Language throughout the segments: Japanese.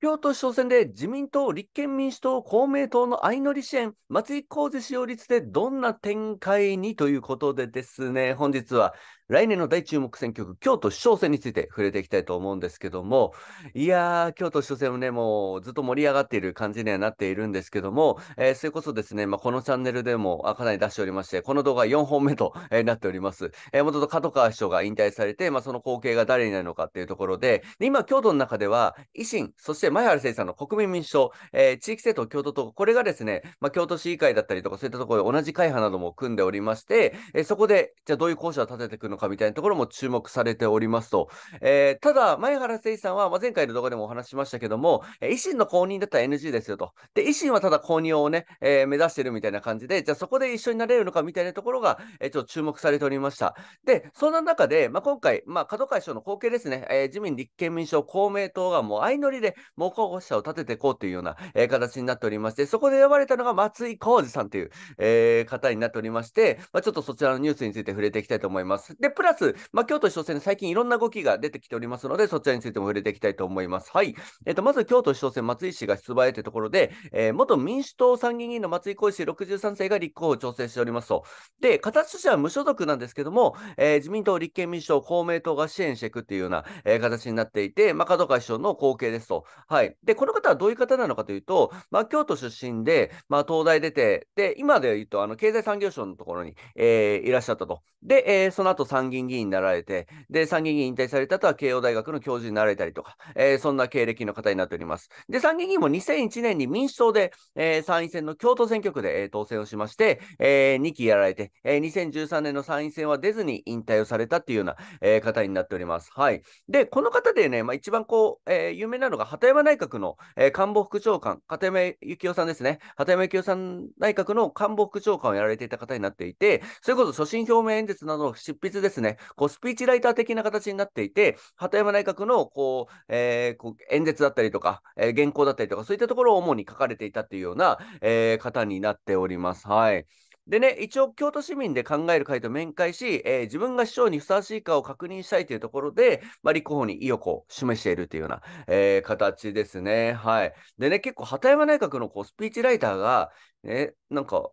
票と市長選で自民党、立憲民主党、公明党の相乗り支援、松井浩二使用率でどんな展開にということでですね、本日は来年の大注目選挙区、京都市長選について触れていきたいと思うんですけども、いやー、京都市長選もね、もうずっと盛り上がっている感じにはなっているんですけども、えー、それこそですね、まあ、このチャンネルでもかなり出しておりまして、この動画4本目と、えー、なっております。えー、もともと角川市長が引退されて、まあ、その後継が誰になるのかっていうところで、で今、京都の中では、維新、そして前原誠さんの国民民主党、えー、地域政党京都党、これがですね、まあ、京都市議会だったりとか、そういったところで同じ会派なども組んでおりまして、えー、そこで、じゃあどういう交渉を立てていくのかかみたいなところも注目されておりますと。えー、ただ、前原誠司さんは、まあ、前回の動画でもお話しましたけども、維新の公認だったら NG ですよと。で、維新はただ公認をね、えー、目指してるみたいな感じで、じゃあそこで一緒になれるのかみたいなところが、えー、ちょっと注目されておりました。で、そんな中で、まあ、今回、まあ、角長の後継ですね、えー、自民、立憲民主党、公明党がもう相乗りで、もう候補者を立てていこうというような、えー、形になっておりまして、そこで呼ばれたのが松井浩二さんという、えー、方になっておりまして、まあ、ちょっとそちらのニュースについて触れていきたいと思います。でで、プラス、まあ、京都市長選で最近いろんな動きが出てきておりますので、そちらについても触れていきたいと思います。はい。えっ、ー、と、まず、京都市長選、松井氏が出馬へというところで、えー、元民主党参議院議員の松井浩氏63世が立候補を調整しておりますと。で、形としては無所属なんですけども、えー、自民党、立憲民主党、公明党が支援していくっていうような、えー、形になっていて、まあ、角川首相の後継ですと。はい。で、この方はどういう方なのかというと、まあ、京都出身で、まあ、東大出て、で、今で言うと、あの、経済産業省のところに、えー、いらっしゃったと。で、えー、その後、参議院議員になられて、で、参議院議員引退された後は慶応大学の教授になられたりとか、えー、そんな経歴の方になっております。で、参議院議員も2001年に民主党で、えー、参院選の京都選挙区で、えー、当選をしまして、えー、2期やられて、えー、2013年の参院選は出ずに引退をされたっていうような、えー、方になっております。はい。で、この方でね、まあ、一番こう、えー、有名なのが鳩山内閣の、えー、官房副長官、片山幸雄さんですね。片山幸雄さん内閣の官房副長官をやられていた方になっていて、それこそ所信表明演説などの執筆でですね、こうスピーチライター的な形になっていて、鳩山内閣のこう、えー、こう演説だったりとか、えー、原稿だったりとか、そういったところを主に書かれていたというような、えー、方になっております。はい。でね、一応、京都市民で考える会と面会し、えー、自分が市長にふさわしいかを確認したいというところで、まあ、立候補に意欲を示しているというような、えー、形ですね。はい。でね、結構、鳩山内閣のこうスピーチライターが、ね、なんか、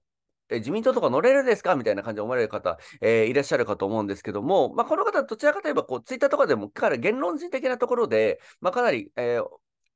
え自民党とか乗れるんですかみたいな感じで思われる方、えー、いらっしゃるかと思うんですけども、まあ、この方、どちらかといえばこう、ツイッターとかでも、かなり言論人的なところで、まあ、かなり、えー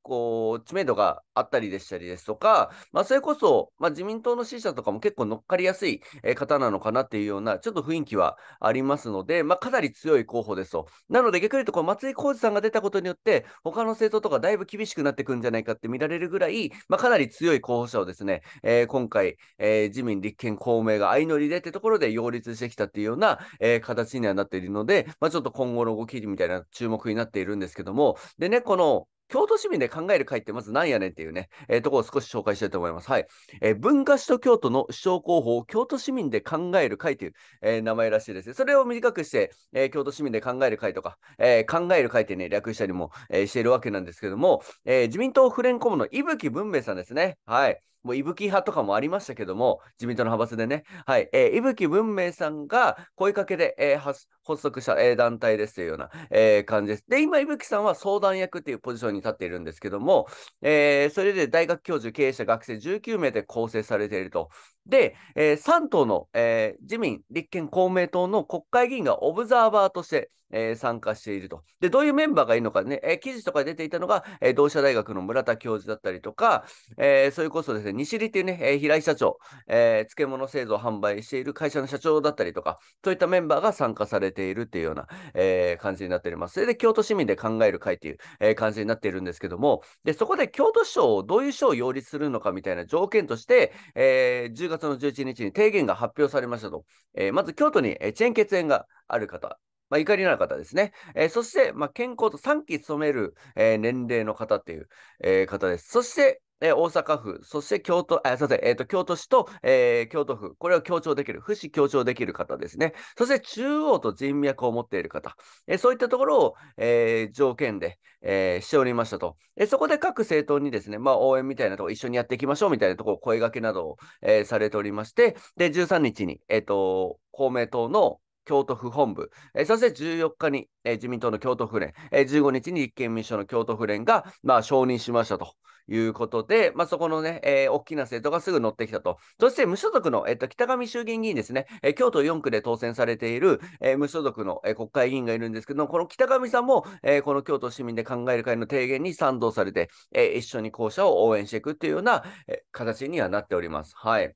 こう知名度があったりでしたりですとか、まあ、それこそ、まあ、自民党の支持者とかも結構乗っかりやすい方なのかなっていうような、ちょっと雰囲気はありますので、まあ、かなり強い候補ですと。なので、逆に言うと、こ松井浩二さんが出たことによって、他の政党とかだいぶ厳しくなってくるんじゃないかって見られるぐらい、まあ、かなり強い候補者をですね、えー、今回、えー、自民、立憲、公明が相乗りでってところで擁立してきたっていうような、えー、形にはなっているので、まあ、ちょっと今後の動きみたいな注目になっているんですけども、でね、この京都市民で考える会ってまず何やねんっていうね、えー、ところを少し紹介したいと思います。はい。えー、文化史と京都の首相候補を京都市民で考える会という、えー、名前らしいですね。それを短くして、え京都市民で考える会とか、え考える会ってね、略したりも、えしているわけなんですけども、え自民党フレンコムの伊吹文明さんですね。はい。もう、伊吹派とかもありましたけども、自民党の派閥でね、はい、えー、伊吹文明さんが声かけで、えー、発足した、えー、団体ですというような、えー、感じです。で、今、伊吹さんは相談役というポジションに立っているんですけども、えー、それで大学教授、経営者、学生19名で構成されているとで、えー、3党の、えー、自民、立憲、公明党の国会議員がオブザーバーとして、えー、参加していると。で、どういうメンバーがいるのかね、えー、記事とか出ていたのが、えー、同志社大学の村田教授だったりとか、えー、それこそですね、西里っていうね、えー、平井社長、えー、漬物製造販売している会社の社長だったりとか、そういったメンバーが参加されているっていうような、えー、感じになっております。それで、京都市民で考える会っていう、えー、感じになっているんですけども、で、そこで京都市長をどういう賞を擁立するのかみたいな条件として、えー、10月月の11日に提言が発表されましたと、えー、まず京都に、えー、遅延血縁がある方、まあ、怒りのある方ですね。えー、そして、まあ、健康と3期務める、えー、年齢の方っていう、えー、方です。そして、えー、大阪府、そして京都、あすいません、えーと、京都市と、えー、京都府、これを強調できる、府市強調できる方ですね。そして中央と人脈を持っている方、えー、そういったところを、え条件で、えしておりましたと。えそこで各政党にですね、まあ、応援みたいなとこ一緒にやっていきましょうみたいなところを声掛けなどを、えされておりまして、で、13日に、えっ、と、公明党の京都府本部、えー、そして14日に、えー、自民党の京都府連、えー、15日に立憲民主党の京都府連が、まあ、承認しましたと。いうことで、まあ、そこのね、えー、大きな政党がすぐ乗ってきたと。そして無所属の、えー、と北上衆議院議員ですね、えー、京都4区で当選されている、えー、無所属の、えー、国会議員がいるんですけども、この北上さんも、えー、この京都市民で考える会の提言に賛同されて、えー、一緒に校舎を応援していくというような、えー、形にはなっております。はい。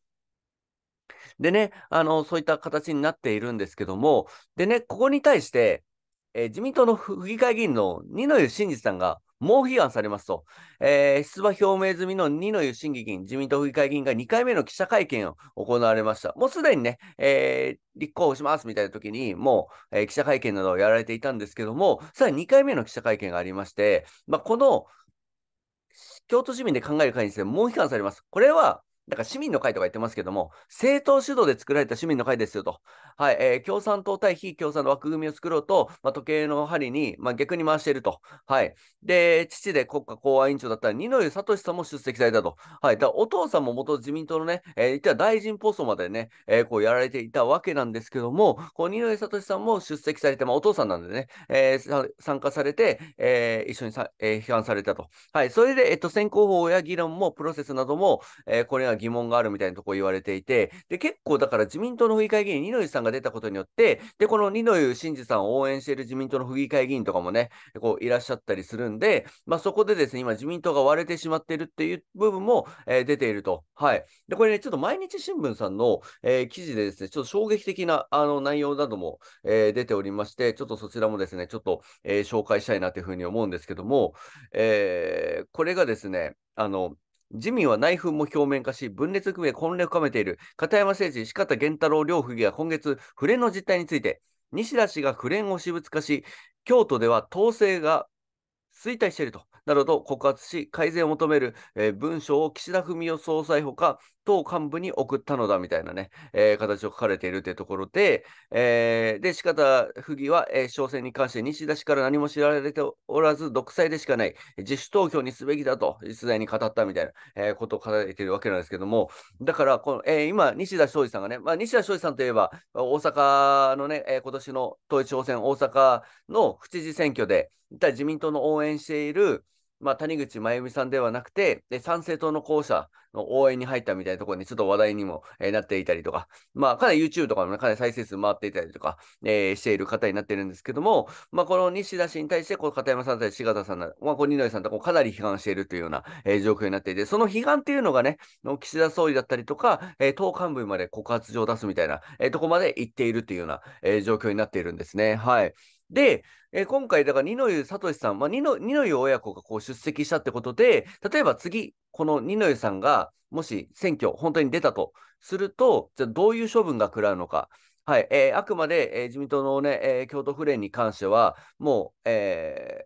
でね、あの、そういった形になっているんですけども、でね、ここに対して、えー、自民党の府議会議員の二之湯真司さんが猛批判されますと、えー、出馬表明済みの二之湯審議議員、自民党府議会議員が2回目の記者会見を行われました。もうすでにね、えー、立候補しますみたいな時に、もう、えー、記者会見などをやられていたんですけども、さらに2回目の記者会見がありまして、まあ、この京都市民で考える会にですね、猛批判されます。これはだから市民の会とか言ってますけども、政党主導で作られた市民の会ですよと、はいえー、共産党対非共産の枠組みを作ろうと、まあ、時計の針に、まあ、逆に回していると、はい、で父で国家公安委員長だった二之湯聡さんも出席されたと、はい、だお父さんも元自民党のね、えー、言ったら大臣ポストまでね、えー、こうやられていたわけなんですけども、こう二之湯聡さんも出席されて、まあ、お父さんなんでね、えー、参加されて、えー、一緒にさ、えー、批判されたと、はい、それで、えっと、選考法や議論もプロセスなども、えー、これは疑問があるみたいなとこ言われていて、で、結構だから自民党の府議会議員、二之湯さんが出たことによって、で、この二之湯真司さんを応援している自民党の府議会議員とかもね、こういらっしゃったりするんで、まあ、そこでですね、今自民党が割れてしまっているっていう部分も、えー、出ていると。はい。で、これね、ちょっと毎日新聞さんの、えー、記事でですね、ちょっと衝撃的なあの内容なども、えー、出ておりまして、ちょっとそちらもですね、ちょっと、え紹介したいなというふうに思うんですけども、えこれがですね、あの、自民は内紛も表面化し、分裂含め混乱を深めている。片山誠治、四方源太郎両府議は今月、不連の実態について、西田氏が不連を私物化し、京都では統制が衰退していると、などと告発し、改善を求める、えー、文書を岸田文雄総裁ほか、党幹部に送ったのだみたいなね、えー、形を書かれているというところで、えー、で、四方府議は、えー、商選に関して西田氏から何も知られておらず、独裁でしかない、自主投票にすべきだと、実在に語ったみたいな、えー、ことを書かれているわけなんですけども、だからこの、えー、今、西田昌司さんがね、まあ、西田昌司さんといえば、大阪のね、えー、今年の統一地方選、大阪の府知事選挙で、自民党の応援している、まあ、谷口真由美さんではなくて、で参政党の候補者の応援に入ったみたいなところにちょっと話題にも、えー、なっていたりとか、まあ、かなり YouTube とかも、ね、かなり再生数回っていたりとか、えー、している方になってるんですけども、まあ、この西田氏に対して、こう片山さん対柴田さんまあ、こう二之江さんとこうかなり批判しているというような、えー、状況になっていて、その批判っていうのがね、岸田総理だったりとか、えー、党幹部まで告発状を出すみたいな、えー、とこまで行っているというような、えー、状況になっているんですね。はい。で、えー、今回、だから二の湯聡さん、まあ、二の湯親子がこう出席したってことで、例えば次、この二の湯さんがもし選挙、本当に出たとすると、じゃあどういう処分が食らうのか。はいえー、あくまで、えー、自民党のね、えー、京都府連に関しては、もう、えー、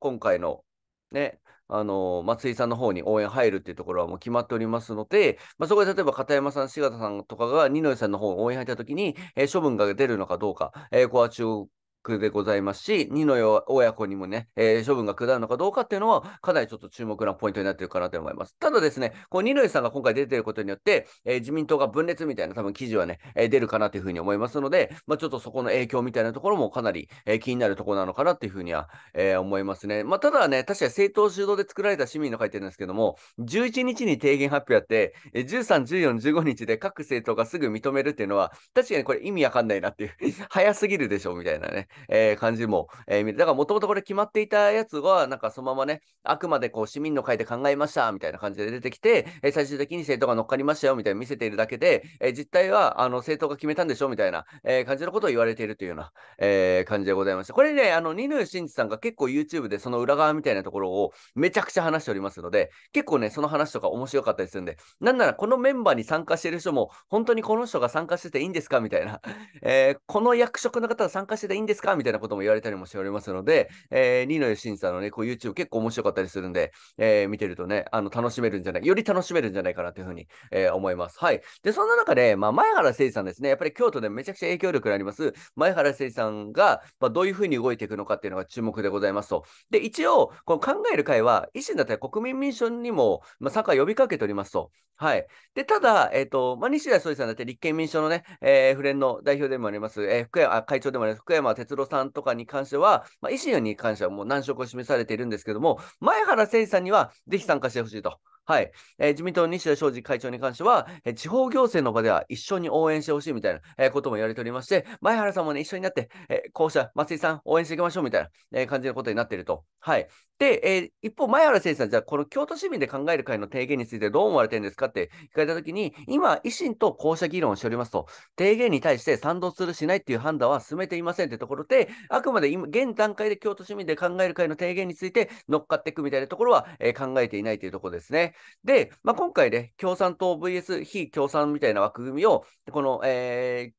今回の、ね、あのー、松井さんの方に応援入るっていうところはもう決まっておりますので、まあ、そこで例えば片山さん、柴田さんとかが二之湯さんの方に応援入ったときに、えー、処分が出るのかどうか、えー、ここは注でございますし、二の親子にもね、えー、処分が下るのかどうかっていうのは、かなりちょっと注目なポイントになってるかなと思います。ただですね、こう二のさんが今回出てることによって、えー、自民党が分裂みたいな多分記事はね、えー、出るかなというふうに思いますので、まあ、ちょっとそこの影響みたいなところもかなり、え気になるところなのかなというふうには、え思いますね。まあ、ただね、確かに政党主導で作られた市民の書いてるんですけども、11日に提言発表あって、え13、14、15日で各政党がすぐ認めるっていうのは、確かにこれ意味わかんないなっていう 早すぎるでしょみたいなね、えー、感じも、えー、だからもともとこれ決まっていたやつは、なんかそのままね、あくまでこう市民の会で考えましたみたいな感じで出てきて、えー、最終的に政党が乗っかりましたよみたいな見せているだけで、えー、実態はあの政党が決めたんでしょみたいな、えー、感じのことを言われているというような、えー、感じでございました。これね、あの、二ヌーシさんが結構 YouTube でその裏側みたいなところをめちゃくちゃ話しておりますので、結構ね、その話とか面白かったりするんで、なんならこのメンバーに参加してる人も、本当にこの人が参加してていいんですかみたいな、えー、この役職の方が参加してていいんですですかみたいなことも言われたりもしておりますので、えー、ニーさんのね、こう YouTube 結構面白かったりするんで、えー、見てるとね、あの、楽しめるんじゃない、より楽しめるんじゃないかなというふうに、えー、思います。はい。で、そんな中で、まあ、前原誠司さんですね、やっぱり京都でめちゃくちゃ影響力があります、前原誠司さんが、まあ、どういうふうに動いていくのかっていうのが注目でございますと。で、一応、この考える会は、維新だったり国民民主にも、まあ、参加呼びかけておりますと。はい。で、ただ、えっ、ー、と、まあ、西田総理さんだって立憲民主のね、えー、府連の代表でもあります、えー、福山、会長でもあります、福山哲哲郎さんとかに関しては、まあ、維新に関してはもう難色を示されているんですけども、前原誠司さんにはぜひ参加してほしいと。はい。えー、自民党の西田昌司会長に関しては、えー、地方行政の場では一緒に応援してほしいみたいな、えー、ことも言われておりまして、前原さんもね、一緒になって、えー、校舎、松井さん応援していきましょうみたいな、えー、感じのことになっていると。はい。で、えー、一方、前原先生は、じゃあ、この京都市民で考える会の提言についてどう思われてるんですかって聞かれたときに、今、維新と校舎議論をしておりますと、提言に対して賛同するしないっていう判断は進めていませんってところで、あくまで今、現段階で京都市民で考える会の提言について乗っかっていくみたいなところは、えー、考えていないというところですね。で、まあ、今回ね、共産党 VS 非共産みたいな枠組みを、この、えー、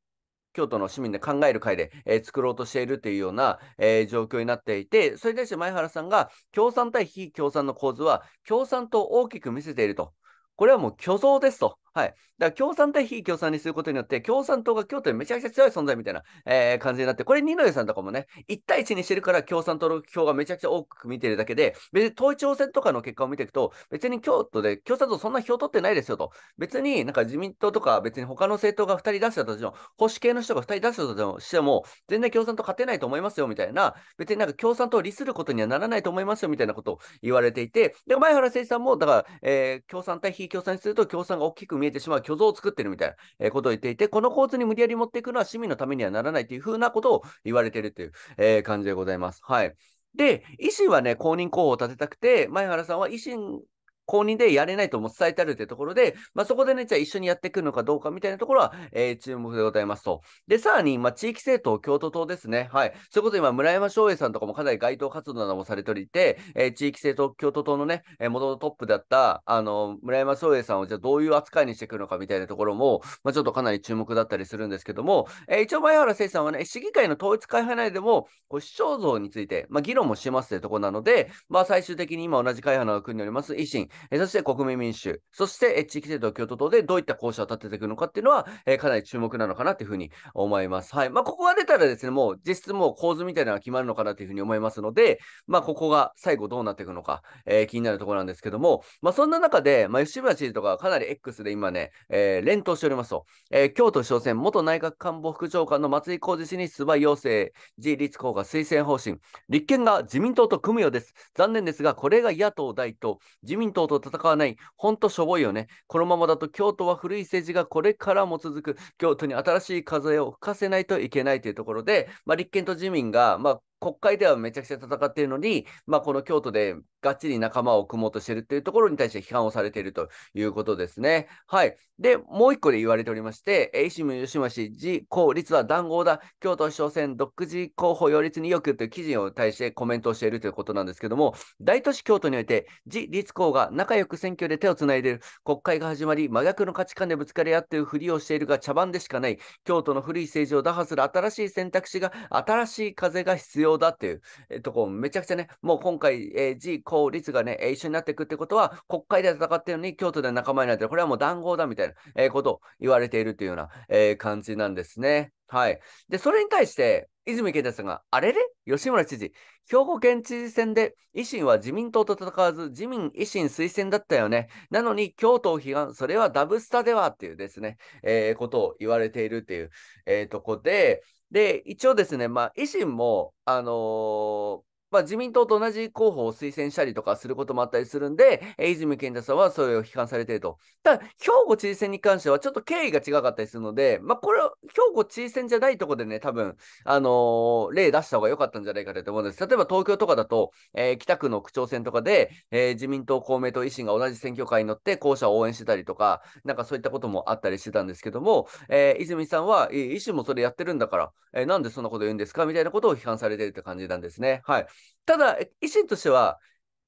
京都の市民で考える会で、えー、作ろうとしているというような、えー、状況になっていて、それに対して前原さんが、共産対非共産の構図は、共産党を大きく見せていると。これはもう虚像ですと。はい。だから共産対非共産にすることによって、共産党が京都にめちゃくちゃ強い存在みたいな、えー、感じになって、これ、二之江さんとかもね、1対1にしてるから共産党の票がめちゃくちゃ多く見てるだけで、別に統一地方選とかの結果を見ていくと、別に京都で共産党そんな票取ってないですよと、別になんか自民党とか、別に他の政党が2人出したとしても、保守系の人が2人出したとしても、全然共産党勝てないと思いますよみたいな、別になんか共産党を利することにはならないと思いますよみたいなことを言われていて、で前原誠司さんも、だから、えー、共産対非共産にすると共産が大きく見え見えてしまう虚像を作ってるみたいなことを言っていて、この構図に無理やり持っていくのは市民のためにはならないというふうなことを言われているという、えー、感じでございます。はい。で、維新はね、公認候補を立てたくて、前原さんは維新公認でやれないとも伝えてあるというところで、まあ、そこでね、じゃあ一緒にやってくるのかどうかみたいなところは、えー、注目でございますと。で、さらに、まあ、地域政党、京都党ですね。はい。そういうことで今、村山翔英さんとかもかなり街頭活動などもされておりて、えー、地域政党、京都党のね、えー、元のトップだった、あの、村山翔英さんをじゃあどういう扱いにしてくるのかみたいなところも、まあ、ちょっとかなり注目だったりするんですけども、えー、一応、前原誠さんはね、市議会の統一会派内でも、こう、市長像について、まあ、議論もしますというところなので、まあ、最終的に今同じ会派の国におります、維新、えそして国民民主、そして、え地域制度、共都等でどういった校舎を立てていくのかっていうのは、えかなり注目なのかなというふうに思います。はい。まあ、ここが出たらですね、もう実質もう構図みたいなのが決まるのかなというふうに思いますので、まあ、ここが最後どうなっていくのか、えー、気になるところなんですけども、まあ、そんな中で、まあ、吉村知事とかかなり X で今ね、えー、連投しておりますと、えー、京都市長選元内閣官房副長官の松井浩二氏に出馬要請、自立候補推薦方針、立憲が自民党と組むようです。残念ですが、これが野党第一党、自民党京都戦わない。ほんとしょぼいよね。このままだと京都は古い政治がこれからも続く。京都に新しい風を吹かせないといけないというところで、まあ、立憲と自民が、まあ、国会ではめちゃくちゃ戦っているのに、まあ、この京都でがっちり仲間を組もうとしているというところに対して批判をされているということですね。はい。で、もう一個で言われておりまして、維新も吉村氏、自公立は談合だ、京都市長選独自候補擁立によくという記事を対してコメントをしているということなんですけども、大都市京都において、自立公が仲良く選挙で手をつないでいる、国会が始まり、真逆の価値観でぶつかり合っているふりをしているが茶番でしかない、京都の古い政治を打破する新しい選択肢が、新しい風が必要要だっていう、とこ、めちゃくちゃね、もう今回、えー、自公立がね、一緒になっていくってことは、国会で戦ってるのに、京都で仲間になってる、これはもう談合だみたいな、えことを言われているというような、え感じなんですね。はい。で、それに対して、泉健太さんが、あれれ吉村知事、兵庫県知事選で維新は自民党と戦わず、自民維新推薦だったよね。なのに、京都を批判、それはダブスタではっていうですね、えー、ことを言われているっていう、えー、とこで、で、一応ですね、まあ、維新も、あのー、まあ、自民党と同じ候補を推薦したりとかすることもあったりするんで、え泉健太さんはそれを批判されていると。ただ、兵庫知事選に関してはちょっと経緯が違かったりするので、まあ、これは兵庫知事選じゃないところでね、多分、あのー、例出した方が良かったんじゃないかと思うんです。例えば東京とかだと、えー、北区の区長選とかで、えー、自民党、公明党、維新が同じ選挙会に乗って校舎を応援してたりとか、なんかそういったこともあったりしてたんですけども、えー、泉さんは、維新もそれやってるんだから、えー、なんでそんなこと言うんですかみたいなことを批判されてるって感じなんですね。はい。ただ、維新としては、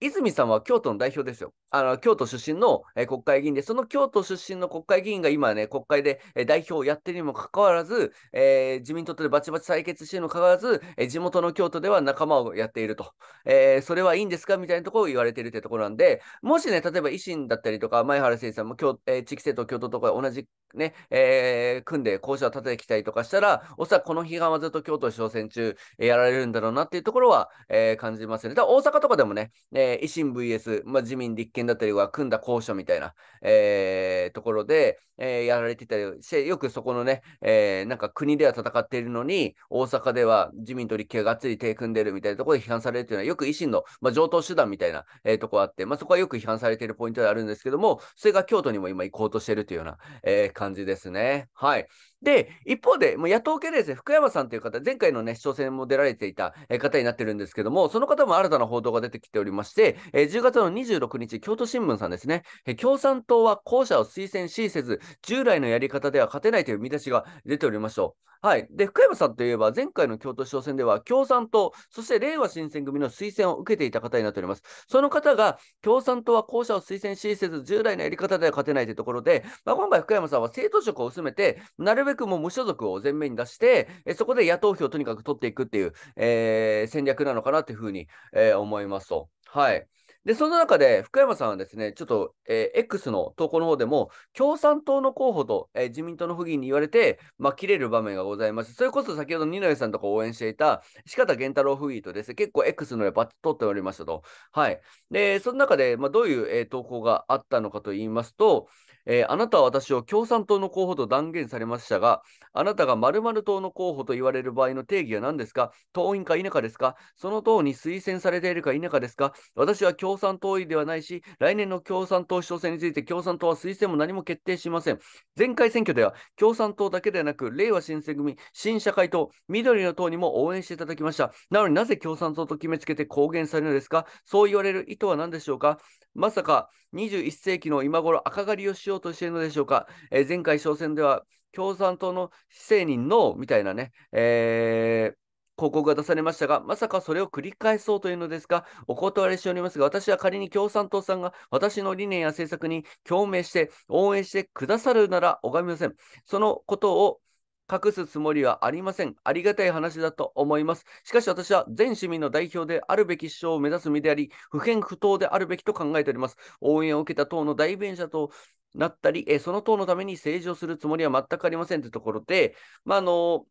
泉さんは京都の代表ですよ。あの京都出身の、えー、国会議員で、その京都出身の国会議員が今ね、国会で、えー、代表をやっているにもかかわらず、えー、自民党とでバチバチ対決しているにもかかわらず、え地元の京都では仲間をやっていると、えそれはいいんですかみたいなところを言われているってところなんで、もしね、例えば維新だったりとか、前原誠生さんも京、え地域政党、京都とか同じね、え組んで校舎を立ててきたりとかしたら、おそらくこの批判はずっと京都商戦中、えやられるんだろうなっていうところは、え感じますね。だ大阪とかでもね、え維新 VS、まあ、自民立憲見だったりは組んだ高所みたいな、えー、ところで、えー、やられてたりして、よくそこのね、えー、なんか国では戦っているのに、大阪では自民と立憲がっつり手組んでるみたいなところで批判されるというのは、よく維新の、まあ、上等手段みたいな、えー、とこあって、まあ、そこはよく批判されているポイントであるんですけども、それが京都にも今行こうとしてるというような、えー、感じですね。はい。で、一方で、もう野党系ですね、福山さんという方、前回のね、市長選も出られていた方になってるんですけども、その方も新たな報道が出てきておりまして、え10月の26日、京都新聞さんですね、え共産党は後者を推薦しせず、従来のやり方では勝てないという見出しが出ておりましょう。はい。で、福山さんといえば、前回の京都市長選では、共産党、そして令和新選組の推薦を受けていた方になっております。その方が、共産党は後者を推薦しせず、従来のやり方では勝てないというところで、まあ、今回福山さんは政党職を薄めて、なるべくべくもう無所属を前面に出して、えそこで野党票をとにかく取っていくっていう、えー、戦略なのかなというふうに、えー、思いますと。はい。で、その中で福山さんはですね、ちょっと、えー、X の投稿の方でも、共産党の候補と、えー、自民党の府議に言われて、まあ、切れる場面がございます。それこそ先ほど二之江さんとか応援していた四方源太郎府議とですね、結構 X のレバッ取っておりましたと。はい。で、その中で、まあ、どういう、えー、投稿があったのかと言いますと、えー、あなたは私を共産党の候補と断言されましたが、あなたが〇〇党の候補と言われる場合の定義は何ですか党員か否かですかその党に推薦されているか否かですか私は共共産党員ではないし、来年の共産党首相選について共産党は推薦も何も決定しません。前回選挙では共産党だけではなく、令和新選組、新社会党、緑の党にも応援していただきました。なのになぜ共産党と決めつけて公言されるのですかそう言われる意図は何でしょうかまさか21世紀の今頃赤狩りをしようとしているのでしょうか、えー、前回小選では共産党の姿勢にノーみたいなね、えー広告が出されましたが、まさかそれを繰り返そうというのですが、お断りしておりますが、私は仮に共産党さんが私の理念や政策に共鳴して応援してくださるなら拝みません。そのことを隠すつもりはありません。ありがたい話だと思います。しかし私は全市民の代表であるべき首相を目指す身であり、不偏不当であるべきと考えております。応援を受けた党の代弁者となったり、えその党のために政治をするつもりは全くありませんというところで、まあ、あの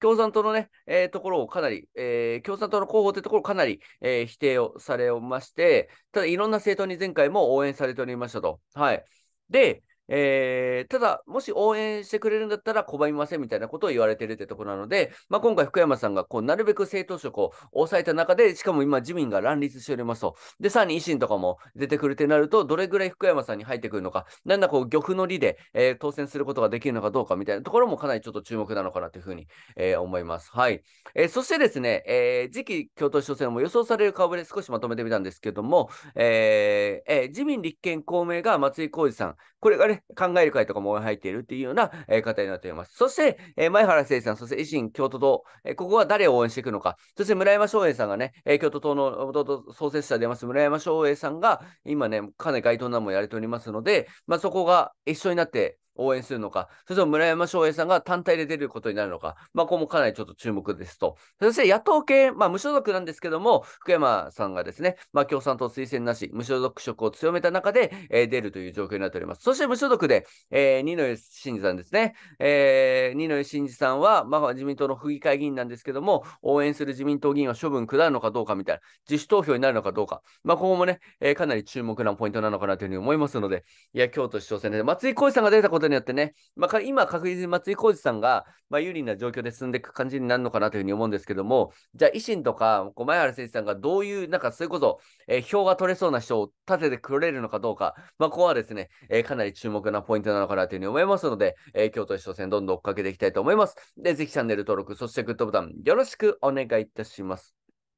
共産党のね、えー、ところをかなり、えー、共産党の候補というところをかなり、えー、否定をされまして、ただいろんな政党に前回も応援されておりましたと。はい。で、えー、ただ、もし応援してくれるんだったら拒みませんみたいなことを言われてるってところなので、まあ、今回、福山さんがこうなるべく政党色を抑えた中で、しかも今、自民が乱立しておりますと、でさらに維新とかも出てくるってなると、どれぐらい福山さんに入ってくるのか、なんだこう、夫の利で、えー、当選することができるのかどうかみたいなところもかなりちょっと注目なのかなというふうに、えー、思います。はいえー、そしてですね、えー、次期共闘初選も予想される顔ぶれ、少しまとめてみたんですけども、えーえー、自民、立憲、公明が松井浩二さん、これが、ねね、考える会とかも入っているっていうような、えー、方になっております。そして、えー、前原誠さん、そして維新京都党、えー、ここは誰を応援していくのか、そして村山翔平さんがね、えー、京都党の創設者であります村山翔平さんが、今ね、かなり街頭なんもやれておりますので、まあ、そこが一緒になって、応援するのか、それとも村山翔平さんが単体で出ることになるのか、まあ、ここもかなりちょっと注目ですと。そして野党系、まあ、無所属なんですけども、福山さんがですね、まあ、共産党推薦なし、無所属色を強めた中で、えー、出るという状況になっております。そして無所属で、えー、二之江慎二さんですね、えー、二之江慎二さんは、まあ、自民党の府議会議員なんですけども、応援する自民党議員は処分下るのかどうかみたいな、自主投票になるのかどうか、まあ、ここもね、えー、かなり注目なポイントなのかなというふうに思いますので、いや、京都市長選で松井浩二さんが出たことことによってね、まあ、今確実に松井浩二さんが、まあ、有利な状況で進んでいく感じになるのかなというふうに思うんですけども、じゃあ維新とかこう前原誠司さんがどういう、なんかそれこそ、えー、票が取れそうな人を立ててくれるのかどうか、まあ、ここはですね、えー、かなり注目なポイントなのかなというふうに思いますので、えー、今日と一どんどん追っかけていきたいと思います。で、ぜひチャンネル登録、そしてグッドボタンよろしくお願いいたします。